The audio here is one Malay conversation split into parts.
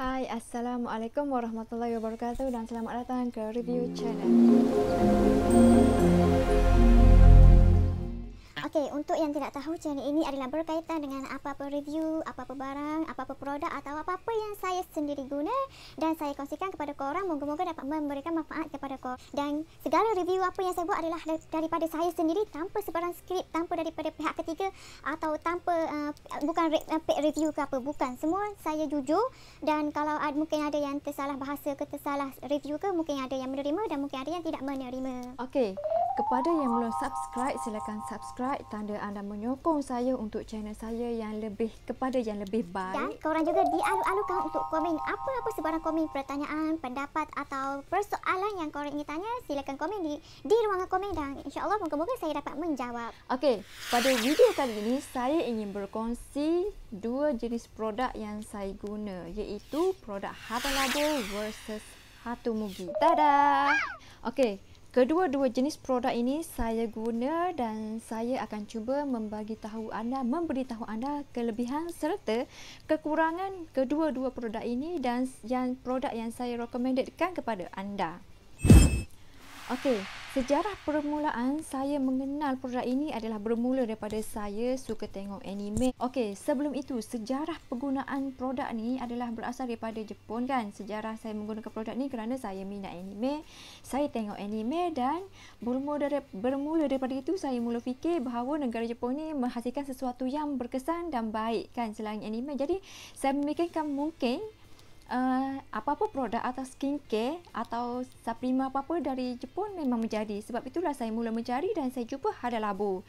Hai, Assalamualaikum warahmatullahi wabarakatuh dan selamat datang ke Review Channel. Okey, untuk yang tidak tahu channel ini adalah berkaitan dengan apa-apa review, apa-apa barang, apa-apa produk atau apa-apa yang saya sendiri guna dan saya kongsikan kepada korang moga-moga dapat memberikan manfaat kepada korang. Dan segala review apa yang saya buat adalah daripada saya sendiri tanpa sebarang skrip, tanpa daripada pihak ketiga atau tanpa uh, bukan re- eh, paid review ke apa, bukan. Semua saya jujur dan kalau ada, mungkin ada yang tersalah bahasa ke tersalah review ke, mungkin ada yang menerima dan mungkin ada yang tidak menerima. Okey. Kepada yang belum subscribe, silakan subscribe tanda anda menyokong saya untuk channel saya yang lebih kepada yang lebih baik. Dan korang juga dialu-alukan untuk komen apa-apa sebarang komen pertanyaan, pendapat atau persoalan yang korang ingin tanya, silakan komen di di ruangan komen dan insya-Allah moga-moga saya dapat menjawab. Okey, pada video kali ini saya ingin berkongsi dua jenis produk yang saya guna iaitu produk Hatalabo versus Hatumugi. Tada. Okey, Kedua-dua jenis produk ini saya guna dan saya akan cuba membagi tahu anda, memberitahu anda kelebihan serta kekurangan kedua-dua produk ini dan yang produk yang saya rekomendasikan kepada anda. Okey, sejarah permulaan saya mengenal produk ini adalah bermula daripada saya suka tengok anime. Okey, sebelum itu, sejarah penggunaan produk ni adalah berasal daripada Jepun kan. Sejarah saya menggunakan produk ni kerana saya minat anime, saya tengok anime dan bermula, dari, bermula daripada itu saya mula fikir bahawa negara Jepun ni menghasilkan sesuatu yang berkesan dan baik kan selain anime. Jadi, saya memikirkan mungkin Eh, apa-apa produk atau skincare atau suplemen apa pun dari Jepun memang menjadi. Sebab itulah saya mula mencari dan saya jumpa Hada Labu.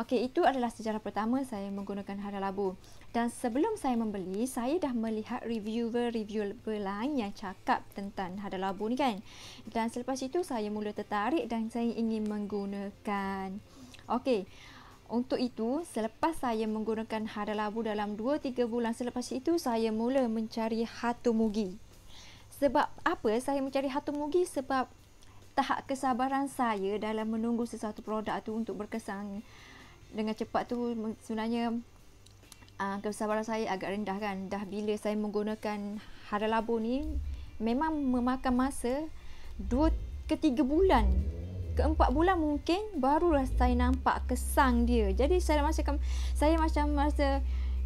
Okey, itu adalah sejarah pertama saya menggunakan Hada Labu. Dan sebelum saya membeli, saya dah melihat reviewer-reviewer lain yang cakap tentang Hada Labu ni kan. Dan selepas itu saya mula tertarik dan saya ingin menggunakan. Okey, untuk itu, selepas saya menggunakan hada labu dalam 2-3 bulan selepas itu, saya mula mencari hatu mugi. Sebab apa saya mencari hatu mugi? Sebab tahap kesabaran saya dalam menunggu sesuatu produk tu untuk berkesan dengan cepat tu sebenarnya ah, kesabaran saya agak rendah kan. Dah bila saya menggunakan hada labu ni, memang memakan masa 2 ke 3 bulan keempat bulan mungkin barulah saya nampak kesang dia. Jadi saya macam saya macam rasa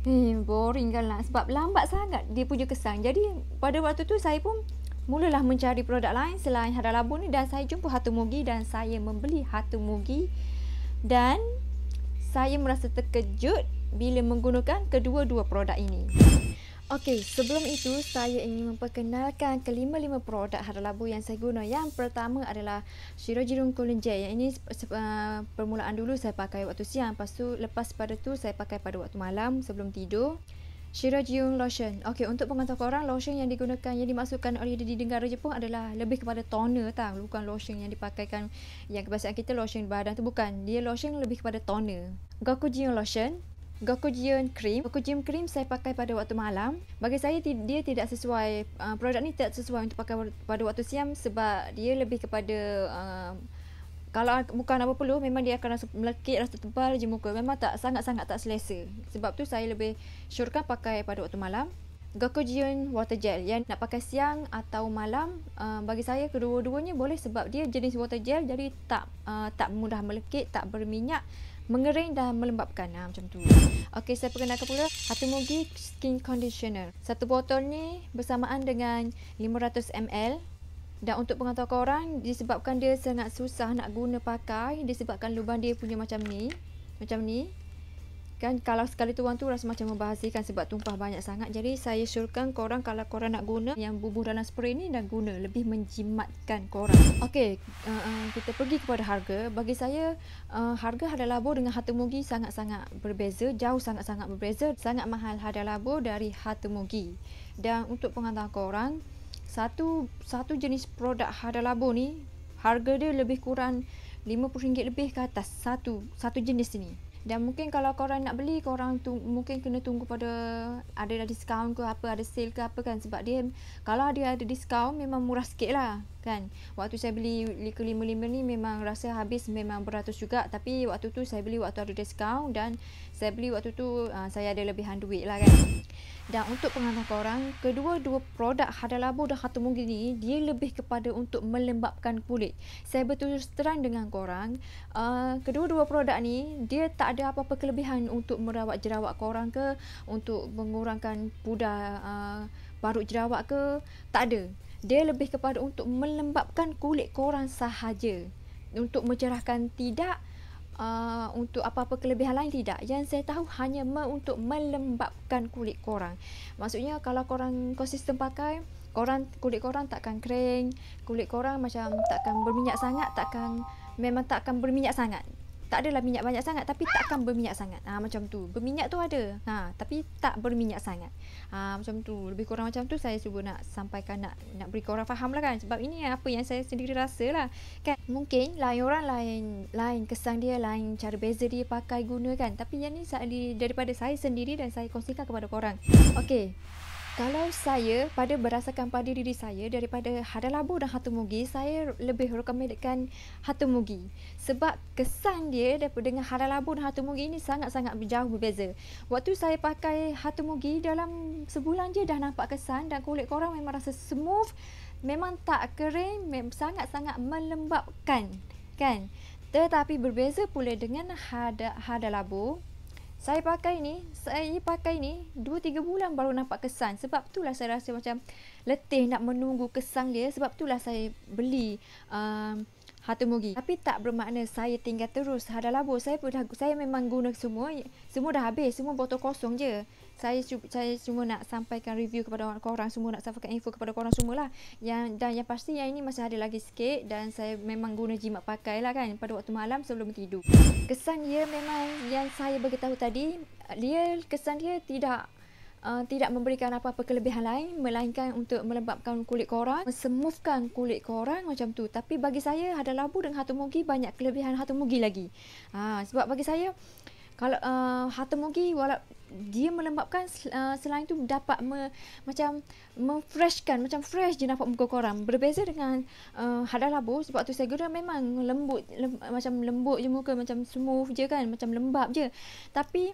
eh boring kan lah sebab lambat sangat dia punya kesang. Jadi pada waktu tu saya pun mulalah mencari produk lain selain hara labu ni dan saya jumpa hatu mugi dan saya membeli hatu mugi dan saya merasa terkejut bila menggunakan kedua-dua produk ini. Okey, sebelum itu saya ingin memperkenalkan kelima-lima produk hara labu yang saya guna. Yang pertama adalah Shirojirun Cooling Gel. Yang ini uh, permulaan dulu saya pakai waktu siang. Lepas tu lepas pada tu saya pakai pada waktu malam sebelum tidur. Shirojirun Lotion. Okey, untuk pengetahuan korang, lotion yang digunakan yang dimasukkan oleh di negara Jepun adalah lebih kepada toner tak? Bukan lotion yang dipakai kan yang kebiasaan kita lotion badan tu bukan. Dia lotion lebih kepada toner. Gokujin Lotion. Gokujian Cream. Gokujian Cream saya pakai pada waktu malam. Bagi saya dia tidak sesuai, uh, produk ni tidak sesuai untuk pakai pada waktu siang sebab dia lebih kepada uh, kalau muka nak perlu memang dia akan rasa melekit, rasa tebal je muka. Memang tak sangat-sangat tak selesa. Sebab tu saya lebih syurkan pakai pada waktu malam. Gokujian Water Gel yang nak pakai siang atau malam uh, bagi saya kedua-duanya boleh sebab dia jenis water gel jadi tak uh, tak mudah melekit, tak berminyak mengering dan melembapkan ha, ah, macam tu. Okey, saya perkenalkan pula Hatu Mugi Skin Conditioner. Satu botol ni bersamaan dengan 500ml. Dan untuk pengetahuan korang, disebabkan dia sangat susah nak guna pakai, disebabkan lubang dia punya macam ni. Macam ni kan kalau sekali tuang tu rasa macam membahasikan sebab tumpah banyak sangat jadi saya syorkan korang kalau korang nak guna yang bubuh dalam spray ni dah guna lebih menjimatkan korang ok uh, eh, uh, eh, kita pergi kepada harga bagi saya uh, harga harga labu dengan harta mugi sangat-sangat berbeza jauh sangat-sangat berbeza sangat mahal harga labu dari harta mugi dan untuk pengantar korang satu satu jenis produk harga labu ni harga dia lebih kurang RM50 lebih ke atas satu satu jenis ni dan mungkin kalau korang nak beli, korang tu, mungkin kena tunggu pada ada ada diskaun ke apa, ada sale ke apa kan. Sebab dia, kalau dia ada diskaun, memang murah sikit lah kan. Waktu saya beli ke lima-lima ni memang rasa habis memang beratus juga. Tapi waktu tu saya beli waktu ada diskaun dan saya beli waktu tu uh, saya ada lebihan duit lah kan. Dan untuk pengantar korang, kedua-dua produk Hadalabo dan Hatu Mungil ni, dia lebih kepada untuk melembapkan kulit. Saya betul-betul terang dengan korang, uh, kedua-dua produk ni, dia tak ada apa-apa kelebihan untuk merawat jerawat korang ke, untuk mengurangkan pudar uh, jerawat ke, tak ada. Dia lebih kepada untuk melembapkan kulit korang sahaja. Untuk mencerahkan tidak uh, untuk apa-apa kelebihan lain tidak. Yang saya tahu hanya me- untuk melembabkan kulit korang. Maksudnya kalau korang konsisten pakai, korang kulit korang takkan kering, kulit korang macam takkan berminyak sangat, takkan memang takkan berminyak sangat tak adalah minyak banyak sangat tapi tak akan berminyak sangat. Ha, macam tu. Berminyak tu ada. Ha, tapi tak berminyak sangat. Ha, macam tu. Lebih kurang macam tu saya cuba nak sampaikan nak nak beri korang faham lah kan. Sebab ini apa yang saya sendiri rasa lah. Kan? Mungkin lain orang lain lain kesan dia, lain cara beza dia pakai guna kan. Tapi yang ni saya daripada saya sendiri dan saya kongsikan kepada korang. Okey. Kalau saya pada berasakan pada diri saya daripada Hada Labu dan Hatu Mugi, saya lebih rekomendakan Hatu Mugi. Sebab kesan dia daripada dengan Hada Labu dan Hatu Mugi ini sangat-sangat jauh berbeza. Waktu saya pakai Hatu Mugi dalam sebulan je dah nampak kesan dan kulit korang memang rasa smooth, memang tak kering, sangat-sangat melembabkan. Kan? Tetapi berbeza pula dengan Hada, Hada Labu. Saya pakai ni, saya pakai ni 2-3 bulan baru nampak kesan. Sebab itulah saya rasa macam letih nak menunggu kesan dia. Sebab itulah saya beli um, Hatu Mugi. Tapi tak bermakna saya tinggal terus. Hadalabur, saya pun saya memang guna semua. Semua dah habis, semua botol kosong je saya cuba, saya cuma nak sampaikan review kepada orang korang semua nak sampaikan info kepada korang lah yang dan yang pasti yang ini masih ada lagi sikit dan saya memang guna jimat pakai lah kan pada waktu malam sebelum tidur kesan dia memang yang saya beritahu tadi dia kesan dia tidak Uh, tidak memberikan apa-apa kelebihan lain melainkan untuk melembapkan kulit korang semufkan kulit korang macam tu tapi bagi saya ada labu dengan hatu mugi banyak kelebihan hatu mugi lagi ha, sebab bagi saya kalau uh, hatu mugi walau dia melembapkan uh, selain tu dapat me, macam memfreshkan macam fresh je nampak muka korang berbeza dengan uh, hadal labu sebab tu segera memang lembut lem, macam lembut je muka macam smooth je kan macam lembap je tapi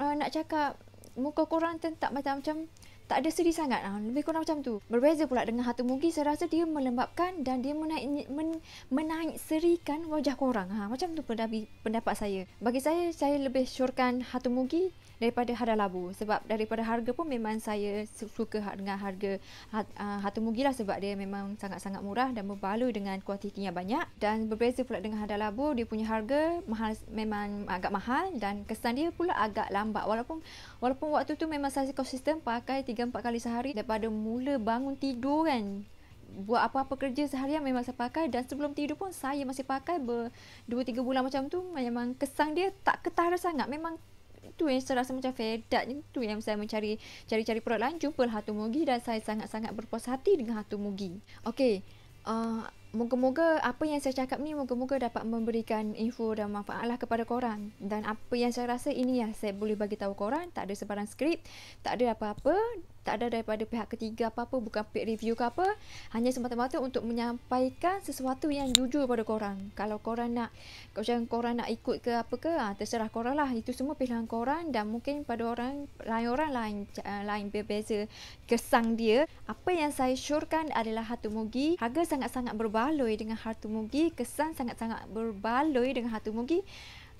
uh, nak cakap muka korang tak macam macam tak ada sedih sangat lah. Lebih kurang macam tu. Berbeza pula dengan Hatu Mugi, saya rasa dia melembapkan dan dia menaik, men, menaik serikan wajah korang. Ha, macam tu pendapat saya. Bagi saya, saya lebih syorkan Hatu Mugi daripada Hada Labu sebab daripada harga pun memang saya suka ha-, dengan harga uh, ha-, Hatu Mugi lah sebab dia memang sangat-sangat murah dan berbaloi dengan kuantiti yang banyak dan berbeza pula dengan Hada Labu dia punya harga mahal, memang agak mahal dan kesan dia pula agak lambat walaupun walaupun waktu tu memang saya konsisten pakai 3-4 kali sehari daripada mula bangun tidur kan buat apa-apa kerja seharian memang saya pakai dan sebelum tidur pun saya masih pakai ber 2 3 bulan macam tu memang kesan dia tak ketara sangat memang itu yang saya rasa macam fed up Itu yang saya mencari Cari-cari produk lain Jumpalah Hatu Mugi Dan saya sangat-sangat berpuas hati Dengan Hatu Mugi Okey, uh, Moga-moga apa yang saya cakap ni Moga-moga dapat memberikan info dan manfaat lah kepada korang Dan apa yang saya rasa ini ya Saya boleh bagi tahu korang Tak ada sebarang skrip Tak ada apa-apa tak ada daripada pihak ketiga apa-apa bukan peer review ke apa hanya semata-mata untuk menyampaikan sesuatu yang jujur pada korang kalau korang nak kalau macam korang nak ikut ke apa ke ha, terserah korang lah itu semua pilihan korang dan mungkin pada orang lain orang lain ah, lain berbeza kesang dia apa yang saya syorkan adalah hatu mugi harga sangat-sangat berbaloi dengan hatu mugi kesan sangat-sangat berbaloi dengan hatu mugi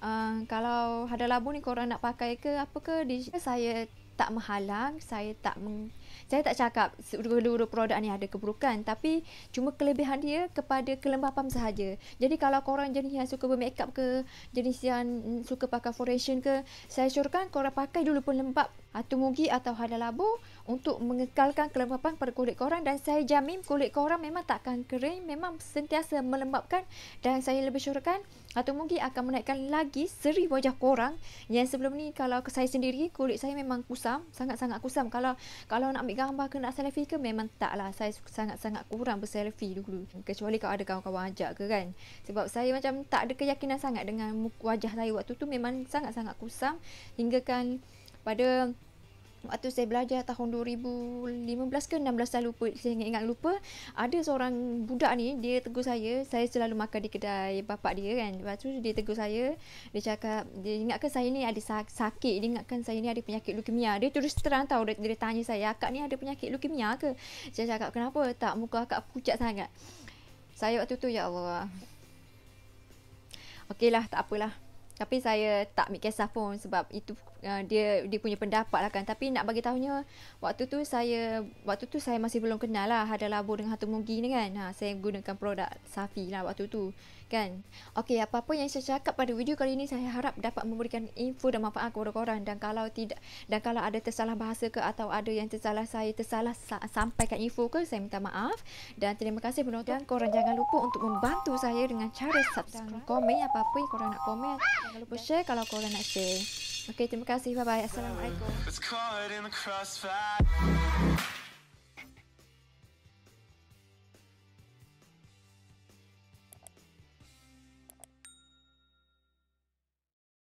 Uh, kalau ada labu ni korang nak pakai ke apa ke di, saya tak menghalang, saya tak meng, saya tak cakap seluruh produk ni ada keburukan tapi cuma kelebihan dia kepada kelembapan sahaja. Jadi kalau korang jenis yang suka bermakeup ke, jenis yang suka pakai foundation ke, saya syorkan korang pakai dulu pun lembap atau mugi atau hada labu untuk mengekalkan kelembapan pada kulit korang dan saya jamin kulit korang memang tak akan kering, memang sentiasa melembapkan dan saya lebih syorkan atau mungkin akan menaikkan lagi seri wajah korang yang sebelum ni kalau ke saya sendiri kulit saya memang kusam sangat-sangat kusam kalau kalau nak ambil gambar ke nak selfie ke memang tak lah saya sangat-sangat kurang berselfie dulu kecuali kalau ada kawan-kawan ajak ke kan sebab saya macam tak ada keyakinan sangat dengan wajah saya waktu tu memang sangat-sangat kusam hingga kan pada waktu saya belajar tahun 2015 ke 16 saya lupa saya ingat, ingat lupa ada seorang budak ni dia tegur saya saya selalu makan di kedai bapak dia kan lepas tu dia tegur saya dia cakap dia ingatkan saya ni ada sakit dia ingatkan saya ni ada penyakit leukemia dia terus terang tahu dia, dia tanya saya akak ni ada penyakit leukemia ke saya cakap kenapa tak muka akak pucat sangat saya waktu tu ya Allah Okeylah tak apalah tapi saya tak mikir kisah pun sebab itu Ah, dia dia punya pendapat lah kan tapi nak bagi tahunya waktu tu saya waktu tu saya masih belum kenal lah ada labu dengan hatu mugi ni kan ha, saya gunakan produk safi lah waktu tu kan Okay apa-apa yang saya cakap pada video kali ini saya harap dapat memberikan info dan manfaat kepada korang dan kalau tidak dan kalau ada tersalah bahasa ke atau ada yang tersalah saya tersalah sa- sampaikan info ke saya minta maaf dan terima kasih penonton korang jangan lupa untuk membantu saya dengan cara subscribe dan komen apa-apa yang korang nak komen jangan lupa share kalau korang nak share Okay, terima kasih. Bye bye. Assalamualaikum.